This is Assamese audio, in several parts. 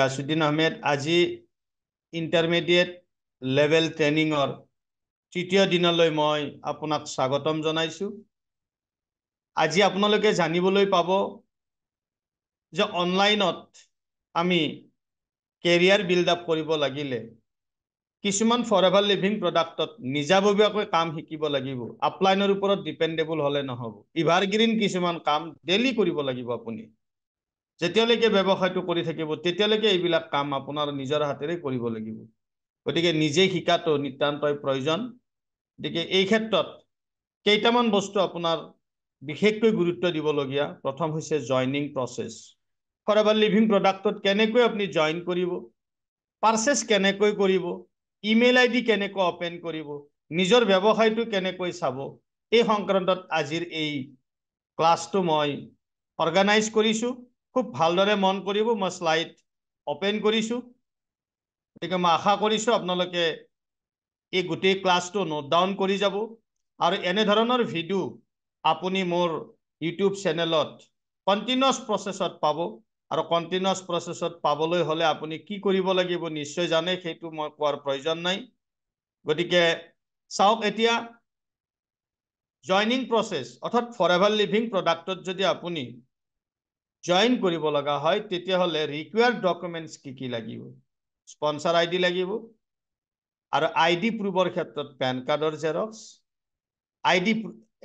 গিয়াছুদ্দিন আহমেদ আজি ইণ্টাৰমিডিয়েট লেভেল ট্ৰেইনিঙৰ তৃতীয় দিনলৈ মই আপোনাক স্বাগতম জনাইছোঁ আজি আপোনালোকে জানিবলৈ পাব যে অনলাইনত আমি কেৰিয়াৰ বিল্ডআপ কৰিব লাগিলে কিছুমান ফৰ এভাৰ লিভিং প্ৰডাক্টত নিজাববীয়াকৈ কাম শিকিব লাগিব আপলাইনৰ ওপৰত ডিপেণ্ডেবল হ'লে নহ'ব ইভাৰগ্ৰীণ কিছুমান কাম ডেইলি কৰিব লাগিব আপুনি যেতিয়ালৈকে ব্যৱসায়টো কৰি থাকিব তেতিয়ালৈকে এইবিলাক কাম আপোনাৰ নিজৰ হাতেৰে কৰিব লাগিব গতিকে নিজে শিকাটো নিতান্তই প্ৰয়োজন গতিকে এই ক্ষেত্ৰত কেইটামান বস্তু আপোনাৰ বিশেষকৈ গুৰুত্ব দিবলগীয়া প্ৰথম হৈছে জইনিং প্ৰচেছ ফৰেভাৰ লিভিং প্ৰডাক্টত কেনেকৈ আপুনি জইন কৰিব পাৰ্চেছ কেনেকৈ কৰিব ইমেইল আই ডি কেনেকৈ অ'পেন কৰিব নিজৰ ব্যৱসায়টো কেনেকৈ চাব এই সংক্ৰান্তত আজিৰ এই ক্লাছটো মই অৰ্গেনাইজ কৰিছোঁ খুব ভালদৰে মন কৰিব মই শ্লাইড অপেন কৰিছোঁ গতিকে মই আশা কৰিছোঁ আপোনালোকে এই গোটেই ক্লাছটো নোট ডাউন কৰি যাব আৰু এনেধৰণৰ ভিডিঅ' আপুনি মোৰ ইউটিউব চেনেলত কণ্টিনিউছ প্ৰচেছত পাব আৰু কণ্টিনিউছ প্ৰচেছত পাবলৈ হ'লে আপুনি কি কৰিব লাগিব নিশ্চয় জানে সেইটো মই কোৱাৰ প্ৰয়োজন নাই গতিকে চাওক এতিয়া জইনিং প্ৰচেছ অৰ্থাৎ ফৰ এভাৰ লিভিং প্ৰডাক্টত যদি আপুনি জইন কৰিব লগা হয় তেতিয়াহ'লে ৰিকুৱাৰ ডকুমেণ্টছ কি কি লাগিব স্পনচাৰ আইডি লাগিব আৰু আই ডি প্ৰুভৰ ক্ষেত্ৰত পেন কাৰ্ডৰ জেৰক্স আইডি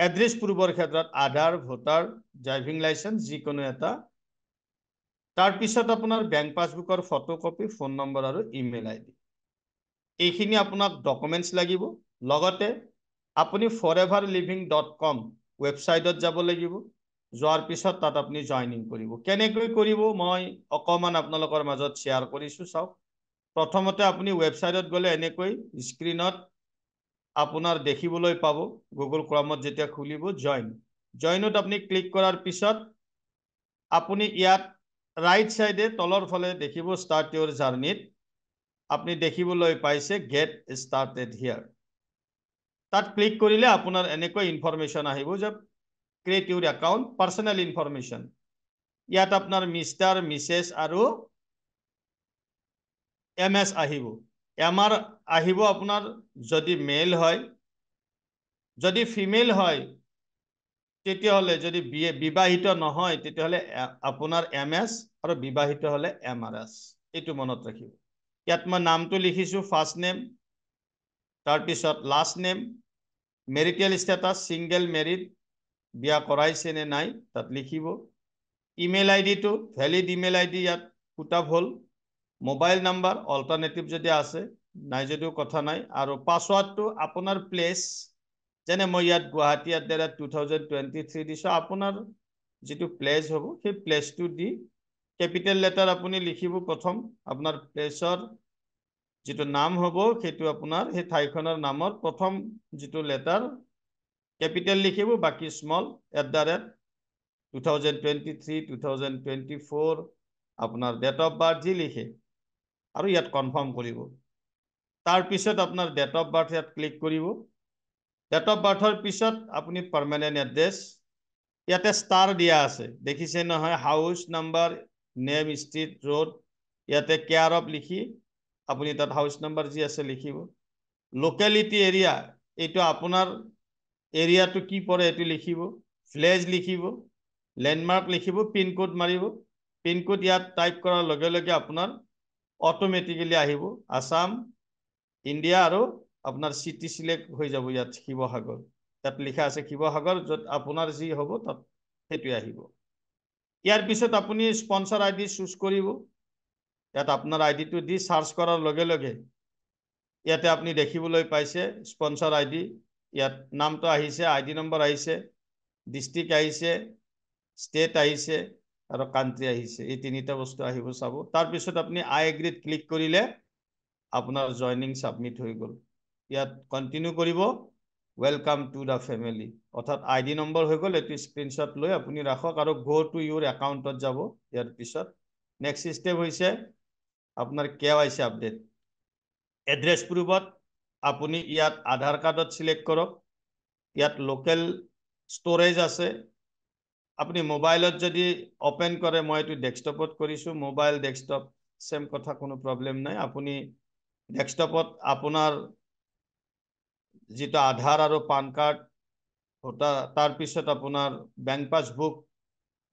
এড্ৰেছ প্ৰুভৰ ক্ষেত্ৰত আধাৰ ভোটাৰ ড্ৰাইভিং লাইচেঞ্চ যিকোনো এটা তাৰপিছত আপোনাৰ বেংক পাছবুকৰ ফটোকপি ফোন নম্বৰ আৰু ইমেইল আইডি এইখিনি আপোনাক ডকুমেণ্টছ লাগিব লগতে আপুনি forever living dot com ৱেবছাইটত যাব লাগিব যোৱাৰ পিছত তাত আপুনি জইনিং কৰিব কেনেকৈ কৰিব মই অকণমান আপোনালোকৰ মাজত শ্বেয়াৰ কৰিছোঁ চাওক প্ৰথমতে আপুনি ৱেবছাইটত গ'লে এনেকৈ স্ক্ৰীণত আপোনাৰ দেখিবলৈ পাব গুগল ক্ৰমত যেতিয়া খুলিব জইন জইনত আপুনি ক্লিক কৰাৰ পিছত আপুনি ইয়াত ৰাইট ছাইডে তলৰ ফালে দেখিব ষ্টাৰ্ট ইয়ৰ জাৰ্ণিত আপুনি দেখিবলৈ পাইছে গেট ষ্টাৰ্টেড হিয়াৰ তাত ক্লিক কৰিলে আপোনাৰ এনেকৈ ইনফৰ্মেশ্যন আহিব যে create your account personal information ইয়াত আপনার মিস্টার মিসেস আর এম এস আহিব এম আর আহিব আপনার যদি মেল হয় যদি ফিমেল হয় তেতিয়াহলে যদি বিয়ে বিবাহিত নহয় তেতিয়াহলে আপনার এম এস আর বিবাহিত হলে এম আর এস এই মনত রাখব ইয়াত মই নামটো লিখিছোঁ ফার্স্ট নেম তাৰপিছত last name marital status single married বিয়া কৰাইছে নে নাই তাত লিখিব ইমেইল আই ডিটো ভেলিড ইমেইল আই ডি ইয়াত পুটাপ হ'ল মোবাইল নাম্বাৰ অল্টাৰনেটিভ যদি আছে নাই যদিও কথা নাই আৰু পাছৱৰ্ডটো আপোনাৰ প্লেচ যেনে মই ইয়াত Guwahati at the rate two thousand twenty three দিছোঁ আপোনাৰ যিটো প্লেচ হ'ব সেই প্লেচটো দি কেপিটেল লেটাৰ আপুনি লিখিব প্ৰথম আপোনাৰ প্লেচৰ যিটো নাম হ'ব সেইটো আপোনাৰ সেই ঠাইখনৰ নামৰ প্ৰথম যিটো লেটাৰ কেপিটেল লিখিব বাকী small at the rate to আপোনাৰ ডেট অফ বাৰ্থ যি লিখে আৰু ইয়াত কনফাৰ্ম কৰিব তাৰপিছত আপোনাৰ ডেট অফ বাৰ্থ ইয়াত ক্লিক কৰিব ডেট অফ বাৰ্থৰ পিছত আপুনি পাৰ্মানেণ্ট এড্ৰেছ ইয়াতে ষ্টাৰ দিয়া আছে দেখিছে নহয় house number name street road ইয়াতে কেয়াৰ অফ লিখি আপুনি তাত হাউচ নাম্বাৰ যি আছে লিখিব লোকেলিটি এৰিয়া এইটো আপোনাৰ এরিয়াটো কি পড়ে এটি লিখিব ফ্লেজ লিখিব লেন্ডমার্ক লিখিব পিনকোড মারিব পিনকোড ইয়াত টাইপ করার লগে লগে আপনার অটোমেটিকালি আহিব আসাম ইন্ডিয়া আর আপনার সিটি সিলেক্ট হয়ে যাব ইয়াত শিবসাগর ইয়াত লিখা আছে শিবসাগর যত আপনার যি হব তত সেটি আহিব ইয়ার পিছত আপনি স্পন্সর আইডি চুজ করব ইয়াত আপনার আইডিটো দি সার্চ করার লগে লগে ইয়াতে আপনি দেখিবলৈ পাইছে স্পন্সর আইডি ইয়াত নামটো আহিছে আই ডি নম্বৰ আহিছে ডিষ্ট্ৰিক আহিছে ষ্টেট আহিছে আৰু কাণ্ট্ৰি আহিছে এই তিনিটা বস্তু আহিব চাব তাৰপিছত আপুনি আই এগ্ৰিত ক্লিক কৰিলে আপোনাৰ জইনিং ছাবমিট হৈ গ'ল ইয়াত কণ্টিনিউ কৰিব ৱেলকাম টু দ্য ফেমিলি অৰ্থাৎ আই ডি নম্বৰ হৈ গ'ল এইটো স্ক্ৰীণশ্বট লৈ আপুনি ৰাখক আৰু গ' টু ইউৰ একাউণ্টত যাব ইয়াৰ পিছত নেক্সট ষ্টেপ হৈছে আপোনাৰ K Y C update address প্ৰুফত আপুনি ইয়াত আধাৰ কাৰ্ডত ছিলেক্ট কৰক ইয়াত লোকেল ষ্ট'ৰেজ আছে আপুনি মোবাইলত যদি অপেন কৰে মই এইটো ডেস্কটপত কৰিছোঁ মোবাইল ডেস্কটপ চেম কথা কোনো প্ৰব্লেম নাই আপুনি ডেস্কটপত আপোনাৰ যিটো আধাৰ আৰু পান কাৰ্ড তাৰপিছত আপোনাৰ বেংক পাছবুক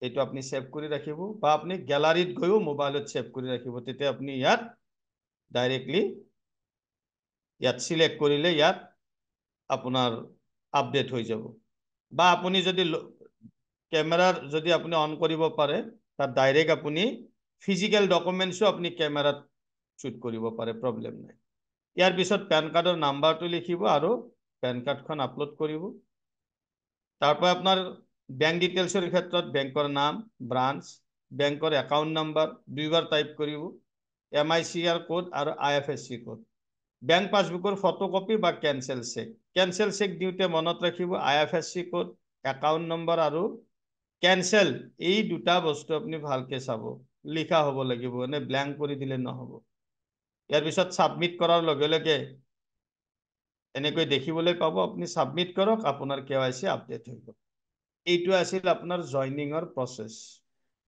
এইটো আপুনি ছেভ কৰি ৰাখিব বা আপুনি গেলাৰীত গৈও মোবাইলত ছেভ কৰি ৰাখিব তেতিয়া আপুনি ইয়াত ডাইৰেক্টলি ইয়াত চিলেক্ট কৰিলে ইয়াত আপোনাৰ আপডেট হৈ যাব বা আপুনি যদি কেমেৰা যদি আপুনি অন কৰিব পাৰে তাত ডাইৰেক্ট আপুনি ফিজিকেল ডকুমেণ্টছো আপুনি কেমেৰাত শ্বুট কৰিব পাৰে প্ৰব্লেম নাই ইয়াৰ পিছত পেন কাৰ্ডৰ নাম্বাৰটো লিখিব আৰু পেন কাৰ্ডখন আপলোড কৰিব তাৰপৰা আপোনাৰ বেংক ডিটেইলছৰ ক্ষেত্ৰত বেংকৰ নাম ব্ৰাঞ্চ বেংকৰ একাউণ্ট নাম্বাৰ দুইবাৰ টাইপ কৰিব M I C R code আৰু I F S C code bank পাছবুকৰ ফটোকপি বা কেনচেল চেক কেনচেল চেক দিওঁতে মনত ৰাখিব I F S C code account number আৰু কেনচেল এই দুটা বস্তু আপুনি ভালকৈ চাব লিখা হ'ব লাগিব এনে ব্লেংক কৰি দিলে নহ'ব ইয়াৰ পিছত ছাবমিট কৰাৰ লগে লগে এনেকৈ দেখিবলৈ পাব আপুনি ছাবমিট কৰক আপোনাৰ কে ৱাই চি আপডেট হৈ গ'ল এইটো আছিল আপোনাৰ জইনিঙৰ প্ৰচেছ